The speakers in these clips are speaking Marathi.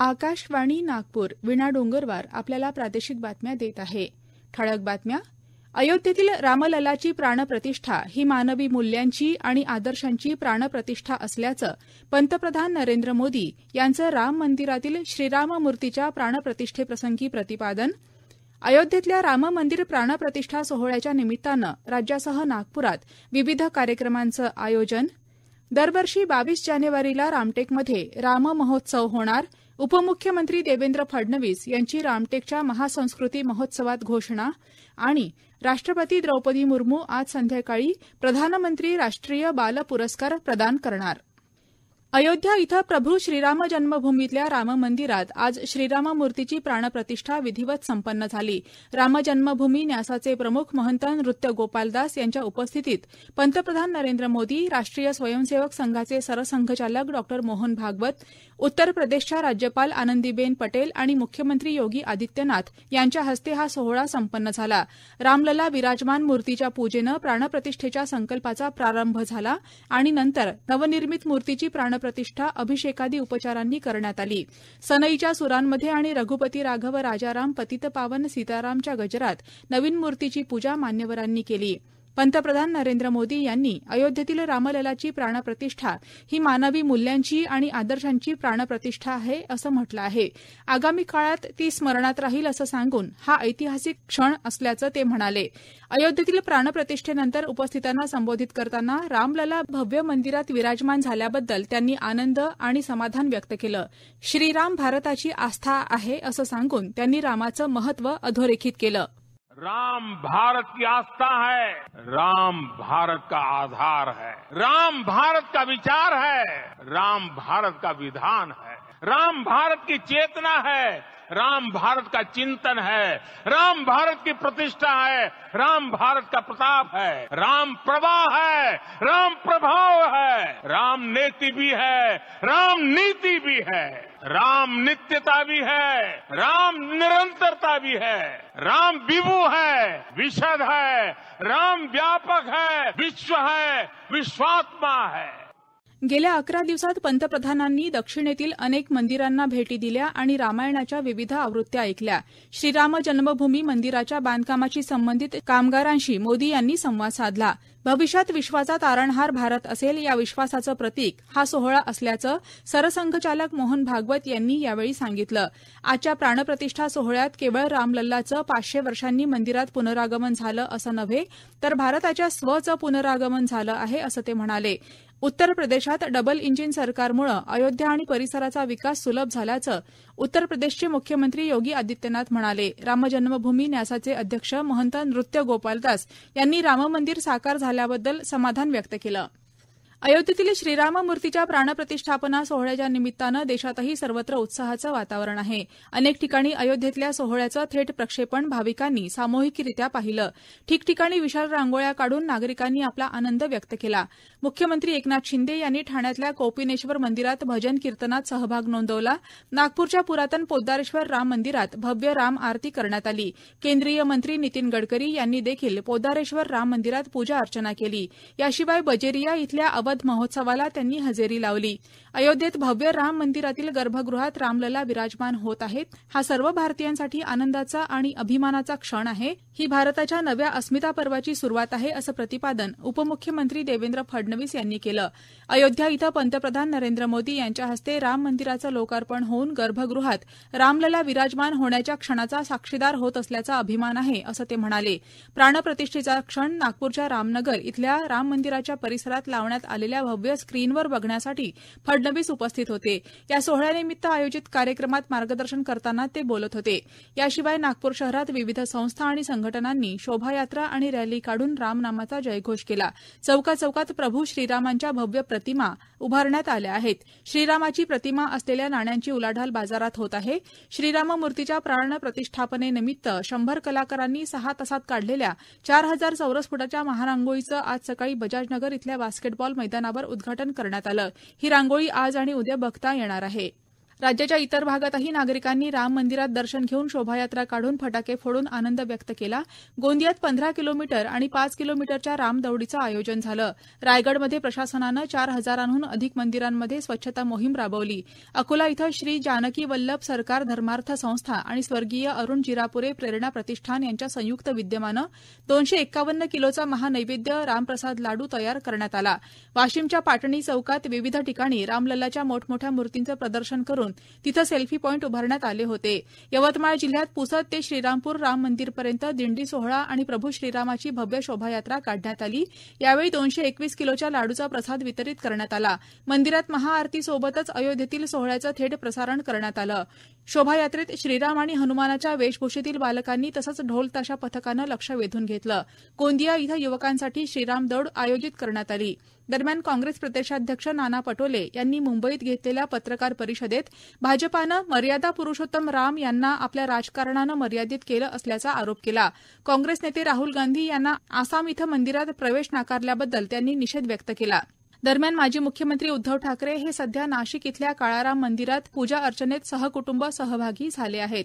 आकाशवाणी नागपूर विणा डोंगरवार आपल्याला प्रादेशिक बातम्या देत आहे ठळक बातम्या अयोध्येतील रामललाची प्राणप्रतिष्ठा ही मानवी मूल्यांची आणि आदर्शांची प्राणप्रतिष्ठा असल्याचं पंतप्रधान नरेंद्र मोदी यांचं राम मंदिरातील श्रीराम मूर्तीच्या प्राणप्रतिष्ठेप्रसंगी प्रतिपादन अयोध्येतल्या राम मंदिर प्राणप्रतिष्ठा सोहळ्याच्या निमित्तानं राज्यासह नागपुरात विविध कार्यक्रमांचं आयोजन दरवर्षी बावीस जानेवारीला रामटेकमध्ये राम महोत्सव होणार उपमुख्यमंत्री देवेंद्र फडणवीस यांची रामटेकच्या महासंस्कृती महोत्सवात घोषणा आणि राष्ट्रपती द्रौपदी मुर्मू आज संध्याकाळी प्रधानमंत्री राष्ट्रीय बाल पुरस्कार प्रदान करणार अयोध्या इथं प्रभू श्रीराम जन्मभूमीतल्या मंदिरात आज श्रीराम मूर्तीची प्राणप्रतिष्ठा विधिवत संपन्न झाली राम जन्मभूमी न्यासाचे प्रमुख महंत नृत्य गोपालदास यांच्या उपस्थितीत पंतप्रधान नरेंद्र मोदी राष्ट्रीय स्वयंसेवक संघाचे सरसंघचालक डॉ मोहन भागवत उत्तर प्रदेशच्या राज्यपाल आनंदीबेन पटेल आणि मुख्यमंत्री योगी आदित्यनाथ यांच्या हस्ते हा सोहळा संपन्न झाला रामलला विराजमान मूर्तीच्या पूजेनं प्राणप्रतिष्ठेच्या संकल्पाचा प्रारंभ झाला आणि नंतर नवनिर्मित मूर्तीची प्राण प्रतिष्ठा अभिषेकादी उपचारांनी करण्यात आली सनईच्या सुरांमध्ये आणि रघुपती राघव राजाराम पतितपावन सीतारामच्या गजरात नवीन मूर्तीची पूजा मान्यवरांनी केली पंतप्रधान नरेंद्र मोदी यांनी अयोध्येतील रामललाची प्राणप्रतिष्ठा ही मानवी मूल्यांची आणि आदर्शांची प्राणप्रतिष्ठा आहे असं म्हटलं आहे आगामी काळात ती स्मरणात राहील असं सांगून हा ऐतिहासिक क्षण असल्याचं ते म्हणाले अयोध्येतील प्राणप्रतिष्ठेनंतर उपस्थितांना संबोधित करताना रामलला भव्य मंदिरात विराजमान झाल्याबद्दल त्यांनी आनंद आणि समाधान व्यक्त केलं श्रीराम भारताची आस्था आहे असं सांगून त्यांनी रामाचं महत्व अधोरेखित केलं राम भारत की आस्था है राम भारत का आधार है राम भारत का विचार है राम भारत का विधान है राम भारत की चेतना है राम भारत का चिंतन है राम भारत की प्रतिष्ठा है राम भारत का प्रताप है राम प्रवाह है राम प्रभाव है राम नीति भी है राम नीति भी है राम नित्यता भी है राम निरंतरता भी है राम विभु है विशद है राम व्यापक है विश्व है विश्वात्मा है गेल्या अकरा दिवसात पंतप्रधानांनी दक्षिणेतील अनेक मंदिरांना भेटी दिल्या आणि रामायणाच्या विविध आवृत्त्या ऐकल्या श्रीराम जन्मभूमी मंदिराच्या बांधकामाशी संबंधित कामगारांशी मोदी यांनी संवाद साधला भविष्यात विश्वाचा तारणहार भारत असेल या विश्वासाचं प्रतीक हा सोहळा असल्याचं सरसंघचालक मोहन भागवत यांनी यावेळी सांगितलं आजच्या प्राणप्रतिष्ठा सोहळ्यात केवळ रामलल्लाचं पाचशे वर्षांनी मंदिरात पुनरागमन झालं असं नव्हे तर भारताच्या स्वचं पुनरागमन झालं आहे असं ते म्हणाले उत्तर प्रदेशात डबल इंजिन सरकारमुळे अयोध्या आणि परिसराचा विकास सुलभ झाल्याचं उत्तर प्रदेशचे मुख्यमंत्री योगी आदित्यनाथ म्हणाले रामजन्मभूमी न्यासाचे अध्यक्ष महंत नृत्य गोपालदास यांनी राममंदिर साकार झाल्याबद्दल समाधान व्यक्त केलं अयोध्येतील श्रीराम मूर्तीच्या प्राणप्रतिष्ठापना सोहळ्याच्या निमित्तानं देशातही सर्वत्र उत्साहाचं वातावरण आहे अनेक ठिकाणी अयोध्येतल्या सोहळ्याचं थेट प्रक्षेपण भाविकांनी सामूहिकरित्या पाहिलं ठिकठिकाणी विशाल रांगोळ्या काढून नागरिकांनी आपला आनंद व्यक्त केला मुख्यमंत्री एकनाथ शिंदे यांनी ठाण्यातल्या कोपिनेश्वर मंदिरात भजन कीर्तनात सहभाग नोंदवला नागपूरच्या पुरातन पोद्दारेश्वर राम मंदिरात भव्य राम आरती करण्यात आली केंद्रीय मंत्री नितीन गडकरी यांनी देखील पोद्दारेश्वर राम मंदिरात पूजा अर्चना केली याशिवाय बजेरिया इथल्या अवध महोत्सवाला त्यांनी हजेरी लावली अयोध्येत भव्य राम मंदिरातील गर्भगृहात रामलला विराजमान होत आहेत हा सर्व भारतीयांसाठी आनंदाचा आणि अभिमानाचा क्षण आहे ही भारताच्या नव्या अस्मिता पर्वाची सुरुवात आहे असं प्रतिपादन उपमुख्यमंत्री देवेंद्र फडणवीस यांनी केलं अयोध्या इथं पंतप्रधान नरेंद्र मोदी यांच्या हस्ते राम मंदिराचं लोकार्पण होऊन गर्भगृहात रामलला विराजमान होण्याच्या क्षणाचा साक्षीदार होत असल्याचा अभिमान आहे असं ते म्हणाले प्राणप्रतिष्ठेचा क्षण नागपूरच्या रामनगर इथल्या राम मंदिराच्या परिसरात लावण्यात आला झालेल्या भव्य स्क्रीनवर बघण्यासाठी फडणवीस उपस्थित होते या सोहळ्यानिमित्त आयोजित कार्यक्रमात मार्गदर्शन करताना ते बोलत होते याशिवाय नागपूर शहरात विविध संस्था आणि संघटनांनी शोभायात्रा आणि रॅली काढून रामनामाचा जयघोष केला चौका चौकात प्रभू श्रीरामांच्या भव्य प्रतिमा उभारण्यात आल्या आहेत श्रीरामाची प्रतिमा असलेल्या नाण्यांची उलाढाल बाजारात होत आहे श्रीराम मूर्तीच्या प्राण प्रतिष्ठापनेनिमित्त शंभर कलाकारांनी सहा तासात काढलेल्या चार हजार चौरस फुटाच्या महारांगोळीचं आज सकाळी बजाजनगर इथल्या बास्केटबॉल मैदान मैदानावर उद्घाटन करण्यात आलं ही रांगोळी आज आणि उद्या बघता येणार आहे राज्याच्या इतर भागातही नागरिकांनी राम मंदिरात दर्शन घेऊन शोभायात्रा काढून फटाके फोडून आनंद व्यक्त केला गोंदियात पंधरा किलोमीटर आणि पाच किलोमीटरच्या रामदौडीचं आयोजन झालं रायगडमध्ये प्रशासनानं चार हजारांहून अधिक मंदिरांमध्ये स्वच्छता मोहीम राबवली अकोला इथं श्री जानकी वल्लभ सरकार धर्मार्थ संस्था आणि स्वर्गीय अरुण जिरापुरे प्रेरणा प्रतिष्ठान यांच्या संयुक्त विद्यमानं दोनशे एक्कावन्न किलोचा महानैवेद्य रामप्रसाद लाडू तयार करण्यात आला वाशिमच्या पाटणी चौकात विविध ठिकाणी रामलल्लाच्या मोठमोठ्या मूर्तींचं प्रदर्शन करून करून तिथं सेल्फी पॉईंट उभारण्यात आले होते यवतमाळ जिल्ह्यात पुसद ते श्रीरामपूर राम मंदिरपर्यंत दिंडी सोहळा आणि प्रभू श्रीरामाची भव्य शोभायात्रा काढण्यात आली यावेळी दोनशे एकवीस किलोच्या लाडूचा प्रसाद वितरित करण्यात आला मंदिरात महाआरती सोबतच अयोध्येतील सोहळ्याचं थेट प्रसारण करण्यात आलं शोभायात्रेत श्रीराम आणि हनुमानाच्या वेशभूषेतील बालकांनी तसंच ढोल ताशा पथकानं लक्ष वेधून घेतलं गोंदिया इथं युवकांसाठी श्रीराम दौड आयोजित करण्यात आली दरम्यान काँग्रेस प्रदेशाध्यक्ष नाना पटोले यांनी मुंबईत घेतलेल्या पत्रकार परिषदेत भाजपानं मर्यादा पुरुषोत्तम राम यांना आपल्या राजकारणानं मर्यादित केलं असल्याचा आरोप केला काँग्रेस नेते राहुल गांधी यांना आसाम इथं मंदिरात प्रवेश नाकारल्याबद्दल त्यांनी निषेध व्यक्त केला दरम्यान माजी मुख्यमंत्री उद्धव ठाकरे हे सध्या नाशिक इथल्या काळाराम मंदिरात पूजा अर्चनेत सहकुटुंब सहभागी झाले आहेत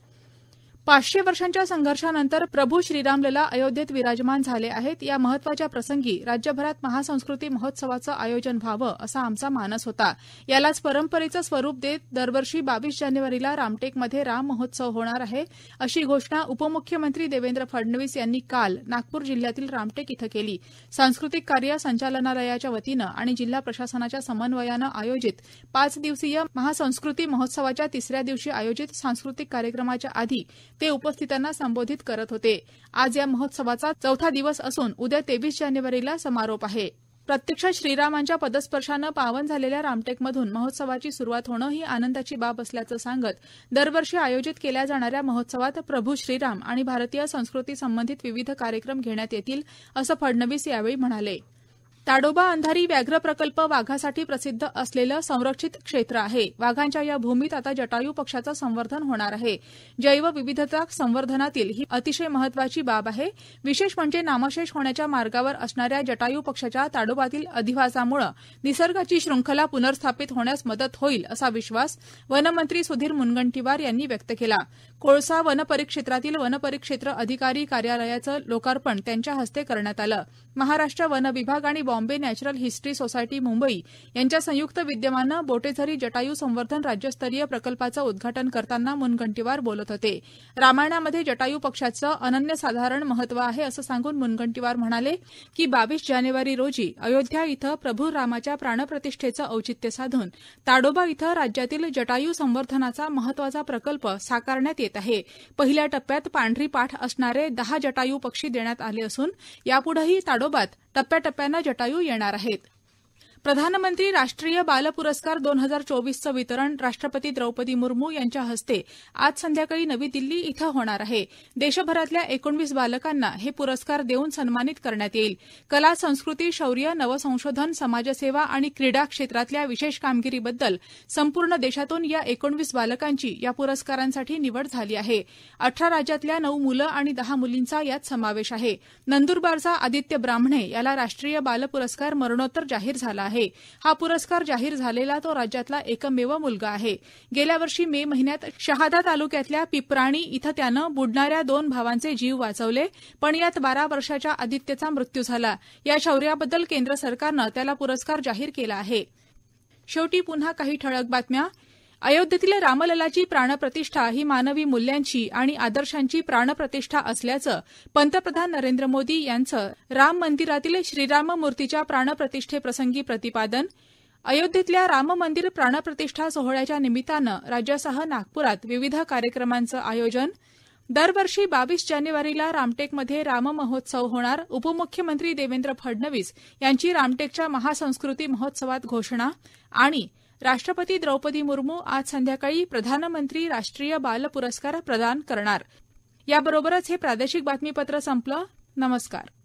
पाचशे वर्षांच्या संघर्षानंतर प्रभू श्रीरामलला अयोध्येत विराजमान झाले आहेत या महत्वाच्या प्रसंगी राज्यभरात महासंस्कृती महोत्सवाचं आयोजन व्हावं असा आमचा मानस होता यालाच परंपरेचं स्वरूप देत दरवर्षी बावीस जानेवारीला रामटेकमध्ये राम महोत्सव होणार आहे अशी घोषणा उपमुख्यमंत्री देवेंद्र फडणवीस यांनी काल नागपूर जिल्ह्यातील रामटेक इथं केली सांस्कृतिक कार्य संचालनालयाच्या वतीनं आणि जिल्हा प्रशासनाच्या समन्वयानं आयोजित पाच दिवसीय महासंस्कृती महोत्सवाच्या तिसऱ्या दिवशी आयोजित सांस्कृतिक कार्यक्रमाच्या आधी ते उपस्थितांना संबोधित करत होते आज या महोत्सवाचा चौथा दिवस असून उद्या तेवीस जानेवारीला समारोप आहे प्रत्यक्ष श्रीरामांच्या पदस्पर्शानं पावन झालेल्या रामटेकमधून महोत्सवाची सुरुवात होणं ही आनंदाची बाब असल्याचं सांगत दरवर्षी आयोजित केल्या जाणाऱ्या महोत्सवात प्रभू श्रीराम आणि भारतीय संस्कृती संबंधित विविध कार्यक्रम घेण्यात येतील असं फडणवीस यावेळी म्हणाले ताडोबा अंधारी व्याघ्र प्रकल्प वाघासाठी प्रसिद्ध असलेलं संरक्षित क्षेत्र आहे वाघांच्या या भूमीत आता जटायू पक्षाचं संवर्धन होणार आहे जैवविविधता संवर्धनातील ही अतिशय महत्वाची बाब आहे विशेष म्हणजे नामशेष होण्याच्या मार्गावर असणाऱ्या जटायू पक्षाच्या ताडोबातील अधिवासामुळे निसर्गाची श्रृंखला पुनर्स्थापित होण्यास मदत होईल असा विश्वास वनमंत्री सुधीर मुनगंटीवार यांनी व्यक्त केला कोळसा वनपरिक्षेत्रातील वनपरिक्षेत्र अधिकारी कार्यालयाचं लोकार्पण त्यांच्या हस्ते करण्यात आलं महाराष्ट्र वन विभाग आणि Bombay natural history society Mumbai यांच्या संयुक्त विद्यमानं बोटेझरी जटायू संवर्धन राज्यस्तरीय प्रकल्पाचं उद्घाटन करताना मुनगंटीवार बोलत होते रामायणामध्ये जटायू पक्षाचं अनन्यसाधारण महत्व आहे असं सांगून मुनगंटीवार म्हणाले की बावीस जानेवारी रोजी अयोध्या इथं प्रभू रामाच्या प्राणप्रतिष्ठेचं औचित्य साधून ताडोबा इथं राज्यातील जटायू संवर्धनाचा महत्वाचा प्रकल्प साकारण्यात येत आहे पहिल्या टप्प्यात पांढरी पाठ असणारे दहा जटायू पक्षी देण्यात आले असून यापुढेही ताडोबात टप्प्याटप्प्यानं जटायू येणार आहेत प्रधानमंत्री राष्ट्रीय बाल पुरस्कार दोन हजार चोवीसचं वितरण राष्ट्रपती द्रौपदी मुर्मू यांच्या हस्ते आज संध्याकाळी नवी दिल्ली इथं होणार आहे देशभरातल्या एकोणवीस बालकांना हे पुरस्कार देऊन सन्मानित करण्यात येईल कला संस्कृती शौर्य नवसंशोधन समाजसेवा आणि क्रीडा क्षेत्रातल्या विशेष कामगिरीबद्दल संपूर्ण देशातून या एकोणवीस बालकांची या पुरस्कारांसाठी निवड झाली आहे अठरा राज्यातल्या नऊ मुलं आणि दहा मुलींचा यात समावेश आहे नंदुरबारचा आदित्य ब्राह्मणे याला राष्ट्रीय बाल पुरस्कार मरणोत्तर जाहीर झाला आहे हा पुरस्कार जाहीर झालेला तो राज्यातला एकमेव मुलगा आहे गेल्या वर्षी मे महिन्यात शहादा तालुक्यातल्या पिपराणी इथं त्यानं बुडणाऱ्या दोन भावांचे जीव वाचवले पण यात बारा वर्षाच्या आदित्यचा मृत्यू झाला या शौर्याबद्दल केंद्र सरकारनं त्याला पुरस्कार जाहीर केला आहे शेवटी पुन्हा काही ठळक बातम्या अयोध्येतील रामललाची प्राणप्रतिष्ठा ही मानवी मूल्यांची आणि आदर्शांची प्राणप्रतिष्ठा असल्याचं पंतप्रधान नरेंद्र मोदी यांचं राम मंदिरातील श्रीराम मूर्तीच्या प्राणप्रतिष्ठेप्रसंगी प्रतिपादन अयोध्येतल्या राम मंदिर प्राणप्रतिष्ठा सोहळ्याच्या निमित्तानं राज्यासह नागपुरात विविध कार्यक्रमांचं आयोजन दरवर्षी बावीस जानेवारीला रामटेकमध्ये राम महोत्सव होणार उपमुख्यमंत्री देवेंद्र फडणवीस यांची रामटेकच्या महासंस्कृती महोत्सवात घोषणा आणि राष्ट्रपती द्रौपदी मुर्मू आज संध्याकाळी प्रधानमंत्री राष्ट्रीय बाल पुरस्कार प्रदान करणार याबरोबरच हे प्रादेशिक बातमीपत्र संपलं नमस्कार